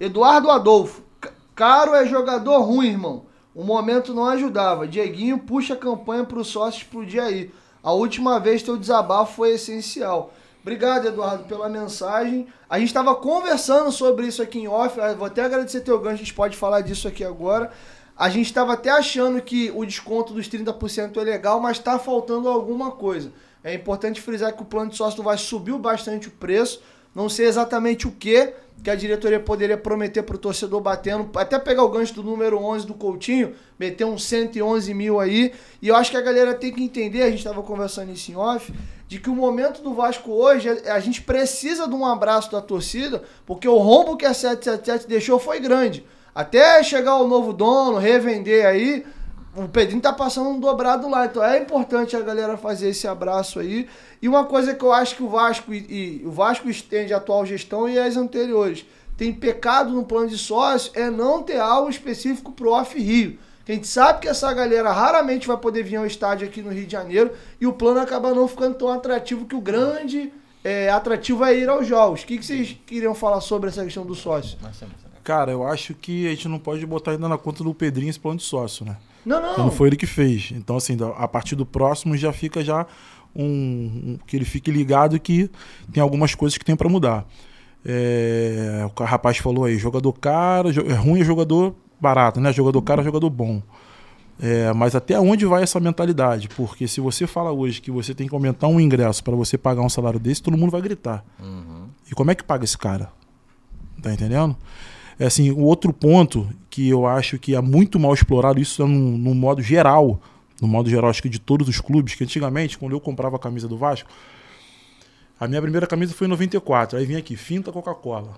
Eduardo Adolfo, caro é jogador ruim, irmão. O momento não ajudava. Dieguinho puxa a campanha para sócio explodir aí. A última vez teu desabafo foi essencial. Obrigado, Eduardo, pela mensagem. A gente estava conversando sobre isso aqui em off. Ah, vou até agradecer teu gancho, a gente pode falar disso aqui agora. A gente estava até achando que o desconto dos 30% é legal, mas está faltando alguma coisa. É importante frisar que o plano de sócio vai subir bastante o preço. Não sei exatamente o que que a diretoria poderia prometer para o torcedor batendo, até pegar o gancho do número 11 do Coutinho, meter uns 111 mil aí. E eu acho que a galera tem que entender, a gente estava conversando isso em off, de que o momento do Vasco hoje, é, a gente precisa de um abraço da torcida, porque o rombo que a 777 deixou foi grande. Até chegar o novo dono, revender aí, o Pedrinho tá passando um dobrado lá, então é importante a galera fazer esse abraço aí. E uma coisa que eu acho que o Vasco e, e o Vasco estende a atual gestão e as anteriores. Tem pecado no plano de sócio é não ter algo específico pro Off Rio. A gente sabe que essa galera raramente vai poder vir ao estádio aqui no Rio de Janeiro e o plano acaba não ficando tão atrativo que o grande é, atrativo é ir aos jogos. O que, que vocês queriam falar sobre essa questão do sócio? Cara, eu acho que a gente não pode botar ainda na conta do Pedrinho esse plano de sócio, né? Não, não. Então não foi ele que fez. Então, assim, a partir do próximo já fica já um, um que ele fique ligado que tem algumas coisas que tem para mudar. É, o rapaz falou aí, jogador caro, é ruim é jogador barato, né? Jogador caro é jogador bom. É, mas até onde vai essa mentalidade? Porque se você fala hoje que você tem que aumentar um ingresso para você pagar um salário desse, todo mundo vai gritar. Uhum. E como é que paga esse cara? Tá entendendo? É assim, o outro ponto que eu acho que é muito mal explorado, isso é num, num modo geral, no modo geral, acho que de todos os clubes, que antigamente, quando eu comprava a camisa do Vasco, a minha primeira camisa foi em 94. Aí vinha aqui, finta Coca-Cola.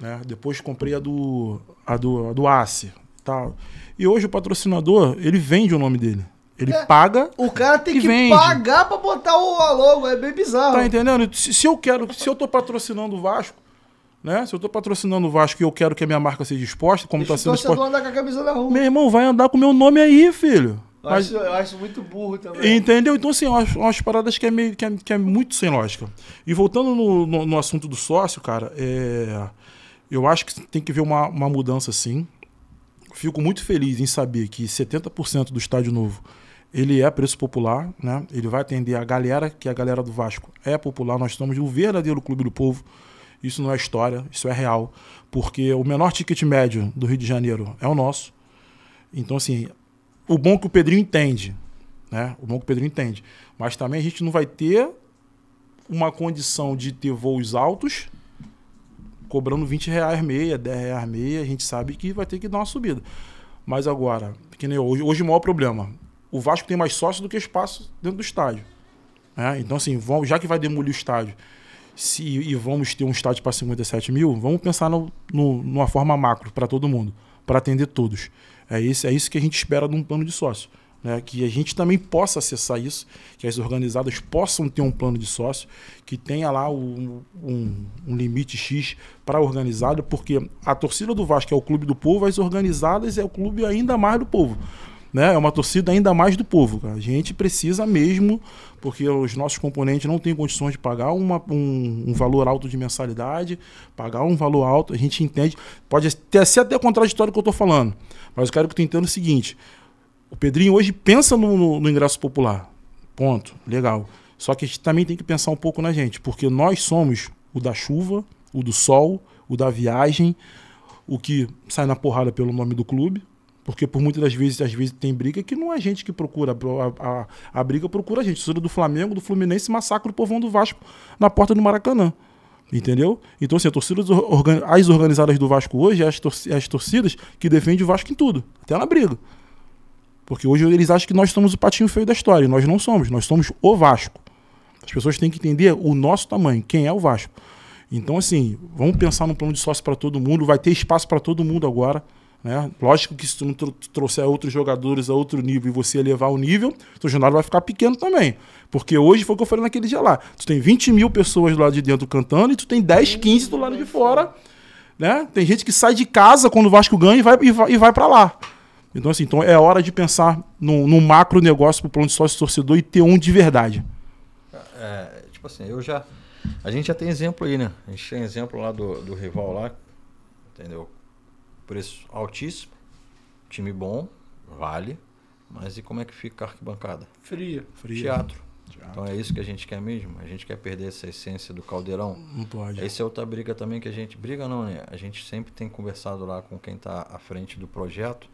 Né? Depois comprei a do, a do, a do Ace. Tal. E hoje o patrocinador, ele vende o nome dele. Ele é, paga. O cara tem que vende. pagar pra botar o logo. É bem bizarro. Tá entendendo? Se, se, eu quero, se eu tô patrocinando o Vasco, né? Se eu estou patrocinando o Vasco e eu quero que a minha marca seja exposta, como está sendo exposta. andar com a camisa na rua. Meu irmão, vai andar com o meu nome aí, filho. Eu, Mas... acho, eu acho, muito burro também. Entendeu? Então, assim, umas, umas paradas que é, meio, que é, que, é, muito sem lógica. E voltando no, no, no assunto do sócio, cara, é... eu acho que tem que ver uma, uma mudança, sim. Fico muito feliz em saber que 70% do estádio novo ele é preço popular, né? Ele vai atender a galera, que é a galera do Vasco é popular. Nós estamos o verdadeiro clube do povo isso não é história, isso é real. Porque o menor ticket médio do Rio de Janeiro é o nosso. Então, assim, o bom que o Pedrinho entende, né? O bom que o Pedrinho entende. Mas também a gente não vai ter uma condição de ter voos altos cobrando 20 reais meia, 10 reais meia, a gente sabe que vai ter que dar uma subida. Mas agora, que nem hoje, hoje o maior problema. O Vasco tem mais sócios do que espaço dentro do estádio. Né? Então, assim, vão, já que vai demolir o estádio, se, e vamos ter um estádio para 57 mil, vamos pensar no, no, numa forma macro para todo mundo, para atender todos. É isso, é isso que a gente espera de um plano de sócio. Né? Que a gente também possa acessar isso, que as organizadas possam ter um plano de sócio, que tenha lá um, um, um limite X para organizado, porque a torcida do Vasco é o clube do povo, as organizadas é o clube ainda mais do povo né? É uma torcida ainda mais do povo, cara. A gente precisa mesmo, porque os nossos componentes não têm condições de pagar uma, um, um, valor alto de mensalidade, pagar um valor alto, a gente entende. Pode ter, ser até contraditório do que eu estou falando, mas eu quero que tu entenda o seguinte. O Pedrinho hoje pensa no, no, no ingresso popular. Ponto. Legal. Só que a gente também tem que pensar um pouco na gente, porque nós somos o da chuva, o do sol, o da viagem, o que sai na porrada pelo nome do clube, porque por muitas das vezes, às vezes tem briga que não é a gente que procura. A, a, a briga procura a gente. Torcida do Flamengo, do Fluminense, massacra o povão do Vasco na porta do Maracanã. Entendeu? Então, assim, a torcida, as organizadas do Vasco hoje é as, torcidas, é as torcidas que defendem o Vasco em tudo, até na briga. Porque hoje eles acham que nós somos o patinho feio da história. E nós não somos, nós somos o Vasco. As pessoas têm que entender o nosso tamanho, quem é o Vasco. Então, assim, vamos pensar num plano de sócio para todo mundo, vai ter espaço para todo mundo agora. Né? Lógico que se tu não trouxer outros jogadores a outro nível e você elevar o nível, teu jornal vai ficar pequeno também. Porque hoje foi o que eu falei naquele dia lá. Tu tem 20 mil pessoas do lado de dentro cantando e tu tem 10, 15 do lado de fora. Né? Tem gente que sai de casa quando o Vasco ganha e vai, e vai, e vai para lá. Então, assim, então é hora de pensar num, macro negócio pro plano de sócio torcedor e ter um de verdade. É, tipo assim, eu já. A gente já tem exemplo aí, né? A gente tem exemplo lá do, do rival lá, entendeu? preço altíssimo, time bom, vale, mas e como é que fica a arquibancada? Fria. Fria. Teatro. Teatro. Então é isso que a gente quer mesmo? A gente quer perder essa essência do caldeirão? Não pode. Essa é outra briga também que a gente. Briga não, né? A gente sempre tem conversado lá com quem está à frente do projeto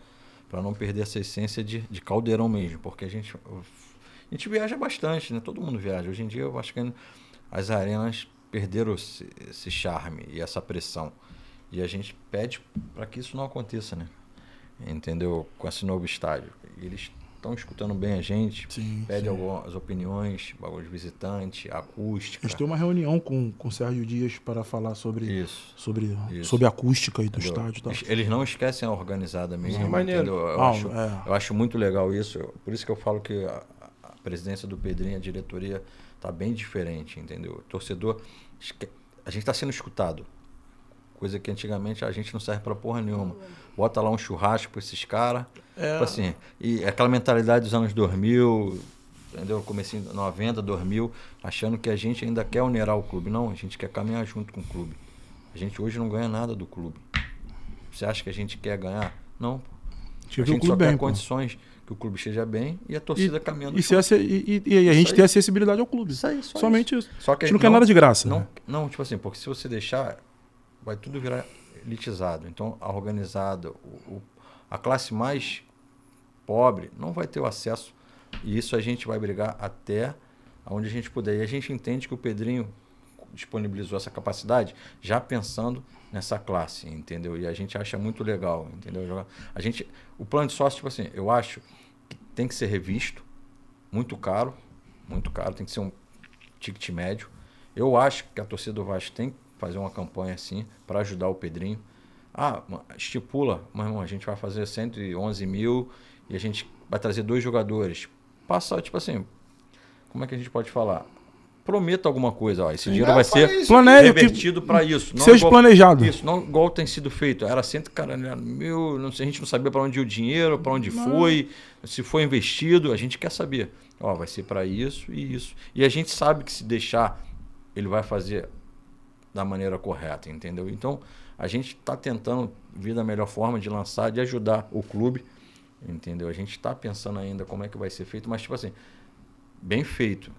para não perder essa essência de, de caldeirão mesmo, porque a gente. A gente viaja bastante, né? Todo mundo viaja. Hoje em dia eu acho que as arenas perderam esse, esse charme e essa pressão. E a gente pede para que isso não aconteça, né? Entendeu? Com esse novo Estádio. Eles estão escutando bem a gente, sim, pede sim. algumas opiniões, bagulho de visitante, acústica. A gente uma reunião com, com o Sérgio Dias para falar sobre isso, sobre, isso. sobre acústica e do entendeu? estádio. Tá? Eles não esquecem a organizada mesmo, não, entendeu? Eu, ah, acho, é. eu acho muito legal isso. Por isso que eu falo que a, a presidência do Pedrinho, a diretoria, está bem diferente, entendeu? O torcedor, a gente está sendo escutado. Coisa que antigamente a gente não serve para porra nenhuma. Bota lá um churrasco para esses caras. É. Tipo assim, e aquela mentalidade dos anos 2000, entendeu? Comecei 90, 2000, achando que a gente ainda quer onerar o clube. Não, a gente quer caminhar junto com o clube. A gente hoje não ganha nada do clube. Você acha que a gente quer ganhar? Não. Tive a gente o clube só bem, quer pô. condições que o clube esteja bem e a torcida e, caminhando. É e, a, e, e, e a gente tem acessibilidade ao clube. Isso aí, só Somente isso. isso. Só que a gente não quer nada de graça. Não, né? não, tipo assim, porque se você deixar, vai tudo virar elitizado. Então, a organizada, o, o, a classe mais pobre não vai ter o acesso. E isso a gente vai brigar até onde a gente puder. E a gente entende que o Pedrinho disponibilizou essa capacidade já pensando nessa classe, entendeu? E a gente acha muito legal, entendeu? A gente, o plano de sócio, tipo assim, eu acho que tem que ser revisto, muito caro, muito caro, tem que ser um ticket médio. Eu acho que a torcida do Vasco tem fazer uma campanha assim para ajudar o Pedrinho. Ah, estipula, meu irmão, a gente vai fazer 111 mil e a gente vai trazer dois jogadores. Passa, tipo assim, como é que a gente pode falar? Prometa alguma coisa, ó. Esse Sim, dinheiro vai ser planejo, tipo revertido para isso. Não seja igual, planejado. Isso, não igual tem sido feito. Era cento, cara, meu, não sei, a gente não sabia para onde ia o dinheiro, para onde não. foi, se foi investido, a gente quer saber. Ó, vai ser para isso e isso. E a gente sabe que se deixar, ele vai fazer da maneira correta, entendeu? Então, a gente está tentando vir da melhor forma de lançar, de ajudar o clube, entendeu? A gente está pensando ainda como é que vai ser feito, mas, tipo assim, bem feito.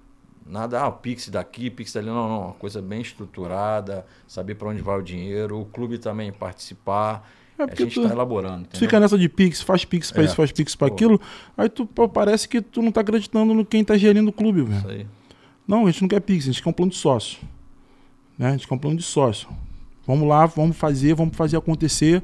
Nada, ah, Pix daqui, Pix ali, não, não. Uma coisa bem estruturada, saber para onde vai o dinheiro, o clube também participar. É a gente está elaborando. Entendeu? Fica nessa de Pix, faz Pix para é. isso, faz Pix para aquilo, aí tu pô, parece que tu não está acreditando no quem está gerindo o clube, velho. Isso aí. Não, a gente não quer Pix, a gente quer um plano de sócio. Né? A gente quer um de sócio. Vamos lá, vamos fazer, vamos fazer acontecer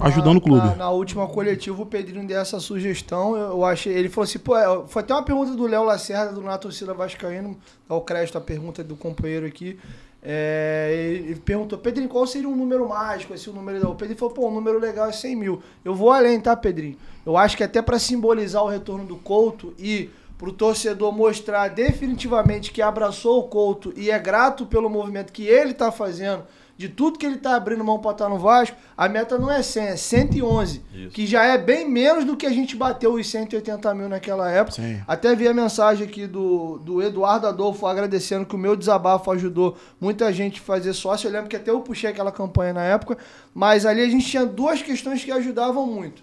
ajudando na, o clube. Na, na, última coletiva, o Pedrinho deu essa sugestão. Eu achei. Ele falou assim, pô, é, foi até uma pergunta do Léo Lacerda, do Nato Torcida Vascaíno, dá o crédito à pergunta do companheiro aqui. É, ele perguntou, Pedrinho, qual seria um número mágico? Esse assim, o número da. O Pedrinho falou, pô, um número legal é 100 mil. Eu vou além, tá, Pedrinho? Eu acho que é até para simbolizar o retorno do Couto e para o torcedor mostrar definitivamente que abraçou o Couto e é grato pelo movimento que ele está fazendo, de tudo que ele está abrindo mão para estar tá no Vasco, a meta não é 100, é 111, Isso. que já é bem menos do que a gente bateu os 180 mil naquela época. Sim. Até vi a mensagem aqui do, do Eduardo Adolfo agradecendo que o meu desabafo ajudou muita gente a fazer sócio. Eu lembro que até eu puxei aquela campanha na época, mas ali a gente tinha duas questões que ajudavam muito.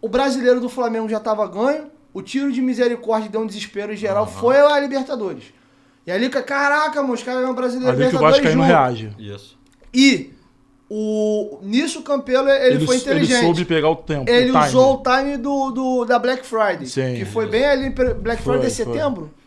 O brasileiro do Flamengo já estava ganho, o tiro de misericórdia deu um desespero geral, uhum. foi lá a Libertadores. E ali, caraca, mano, os caras é um brasileiro ali que o Vasco reage. Isso. E o nisso o Campelo ele, ele, foi inteligente. Ele soube pegar o tempo. Ele o usou o time do, do, da Black Friday, Sim, que foi isso. bem ali Black Friday foi, setembro. Foi.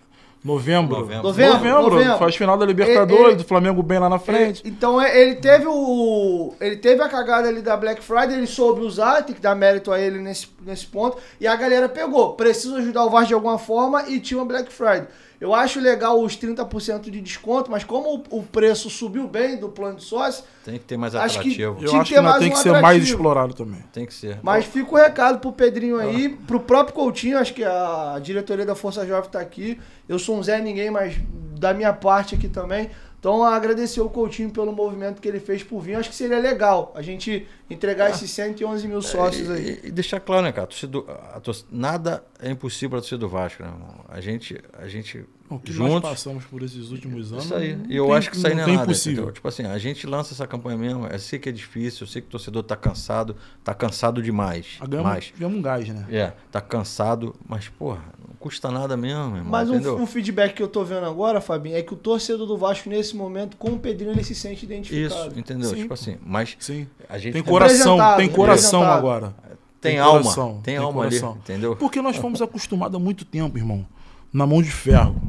Novembro. Novembro. Novembro. Novembro. Novembro. Faz final da Libertadores, ele, do Flamengo bem lá na frente. Ele, então é, ele teve o. Ele teve a cagada ali da Black Friday, ele soube usar, tem que dar mérito a ele nesse, nesse ponto. E a galera pegou. Preciso ajudar o Vasco de alguma forma e tinha uma Black Friday. Eu acho legal os 30% de desconto, mas como o, preço subiu bem do plano de sócio. Tem que ter mais atrativo. Acho que eu acho que, que tem um que ser atrativo. mais explorado também. Tem que ser. Mas fica o recado pro Pedrinho aí, pro próprio Coutinho, acho que a diretoria da Força Jovem tá aqui. Eu sou um Zé Ninguém, mas da minha parte aqui também. Então, agradecer o Coutinho pelo movimento que ele fez por vir. Acho que seria legal a gente entregar ah, esses 111 mil é, sócios é, aí. E, deixar claro, né, cara? Torcido, torcido, nada é impossível para torcida do Vasco, né, irmão? A gente, a gente o que juntos, nós passamos por esses últimos é anos. Isso aí. E eu tem, acho que isso aí não, é não é nada. Tipo assim, a gente lança essa campanha mesmo. Eu sei que é difícil, eu sei que o torcedor está cansado, está cansado demais. Ah, ganhamos, mais. ganhamos um gás, né? É, tá cansado, mas, porra, custa nada mesmo, irmão. Mas um, um, feedback que eu tô vendo agora, Fabinho, é que o torcedor do Vasco, nesse momento, com o Pedrinho, ele se sente identificado. Isso, entendeu? Sim. Tipo assim, mas Sim. a gente tem, coração, tem coração agora. Tem, tem alma, coração, tem, tem, alma coração. ali, entendeu? Porque nós fomos acostumados há muito tempo, irmão, na mão de ferro.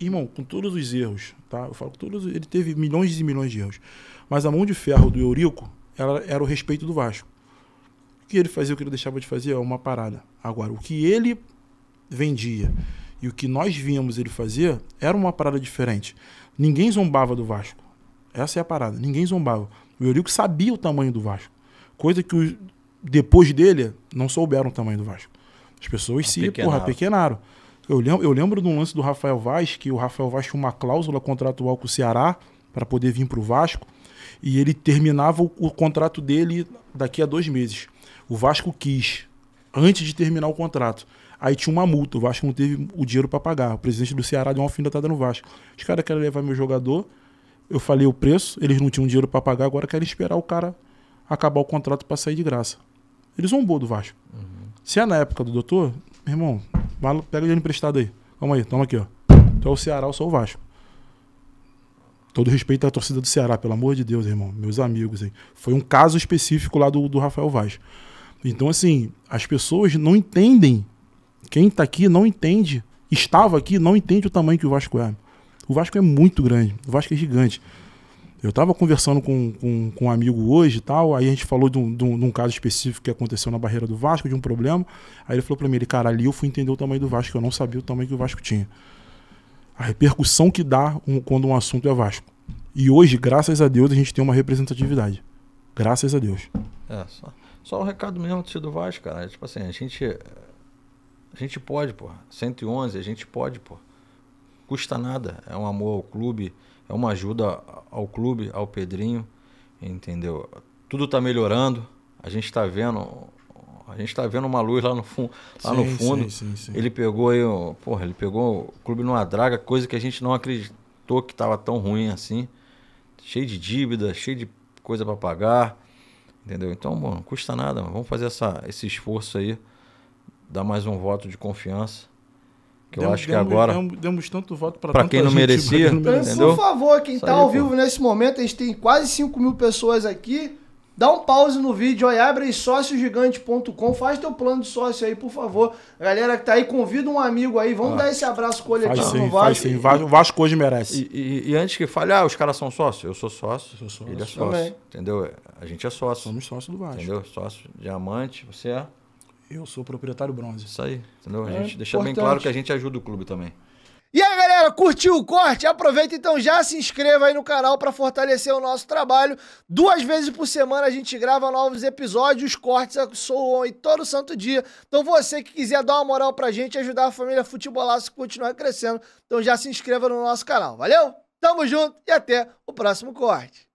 Irmão, com todos os erros, tá? Eu falo todos, ele teve milhões e milhões de erros. Mas a mão de ferro do Eurico ela, era o respeito do Vasco. O que ele fazia, o que ele deixava de fazer é uma parada. Agora, o que ele vendia e o que nós víamos ele fazer era uma parada diferente. Ninguém zombava do Vasco. Essa é a parada. Ninguém zombava. O Eurico sabia o tamanho do Vasco. Coisa que os, depois dele não souberam o tamanho do Vasco. As pessoas a se pequenaram. Porra, pequenaram. Eu lembro, eu lembro de um lance do Rafael Vaz, que o Rafael Vaz tinha uma cláusula contratual com o Ceará para poder vir para o Vasco, e ele terminava o, o contrato dele daqui a dois meses. O Vasco quis, antes de terminar o contrato. Aí tinha uma multa, o Vasco não teve o dinheiro para pagar. O presidente do Ceará deu uma alfinetada no Vasco. Os caras querem levar meu jogador, eu falei o preço, eles não tinham dinheiro para pagar, agora querem esperar o cara acabar o contrato para sair de graça. Eles zombou do Vasco. Uhum. Se é na época do doutor, meu irmão, pega o dinheiro emprestado aí. Calma aí, toma aqui, ó. Tu é o Ceará, eu sou o Vasco. Todo respeito à torcida do Ceará, pelo amor de Deus, irmão. Meus amigos, aí. Foi um caso específico lá do, do Rafael Vaz. Então, assim, as pessoas não entendem quem está aqui não entende, estava aqui, não entende o tamanho que o Vasco é. O Vasco é muito grande, o Vasco é gigante. Eu estava conversando com, com, com, um amigo hoje e tal, aí a gente falou de um, de, um, de um, caso específico que aconteceu na barreira do Vasco, de um problema. Aí ele falou para mim, ele, cara, ali eu fui entender o tamanho do Vasco, eu não sabia o tamanho que o Vasco tinha. A repercussão que dá um, quando um assunto é Vasco. E hoje, graças a Deus, a gente tem uma representatividade. Graças a Deus. É, só, só um recado mesmo do Vasco, cara. Tipo assim, a gente a gente pode, pô. 111, a gente pode, pô. Custa nada. É um amor ao clube, é uma ajuda ao clube, ao Pedrinho, entendeu? Tudo está melhorando. A gente está vendo a gente tá vendo uma luz lá no, fundo lá sim, no fundo. Sim, sim, ele pegou aí, porra, ele pegou o clube numa draga, coisa que a gente não acreditou que tava tão ruim assim. Cheio de dívida, cheio de coisa para pagar. Entendeu? Então, bom, não custa nada, mano. vamos fazer essa, esse esforço aí dar mais um voto de confiança. Que demos, eu acho que demos, agora. Demos, demos tanto voto para quem, quem não merecia. Por favor, quem está ao vivo nesse momento, a gente tem quase 5 mil pessoas aqui. Dá um pause no vídeo, aí abre sóciogigante.com, faz teu plano de sócio aí, por favor. Galera que tá aí, convida um amigo aí, vamos ah, dar esse abraço coletivo faz sim, no Vasco. Sim. O Vasco hoje merece. E, e, e, antes que fale, ah, os caras são sócios, eu sou sócio, eu sou sócio. ele é sócio, Também. entendeu? A gente é sócio. Somos sócio do Vasco. Entendeu? Sócio, diamante, você é? Eu sou proprietário bronze. Isso aí, entendeu? A é gente deixa bem claro que a gente ajuda o clube também. E aí, galera, curtiu o corte? Aproveita então, já se inscreva aí no canal para fortalecer o nosso trabalho. Duas vezes por semana a gente grava novos episódios, os cortes soam aí todo santo dia. Então você que quiser dar uma moral pra gente, ajudar a família Futebolaço a continuar crescendo, então já se inscreva no nosso canal. Valeu? Tamo junto e até o próximo corte.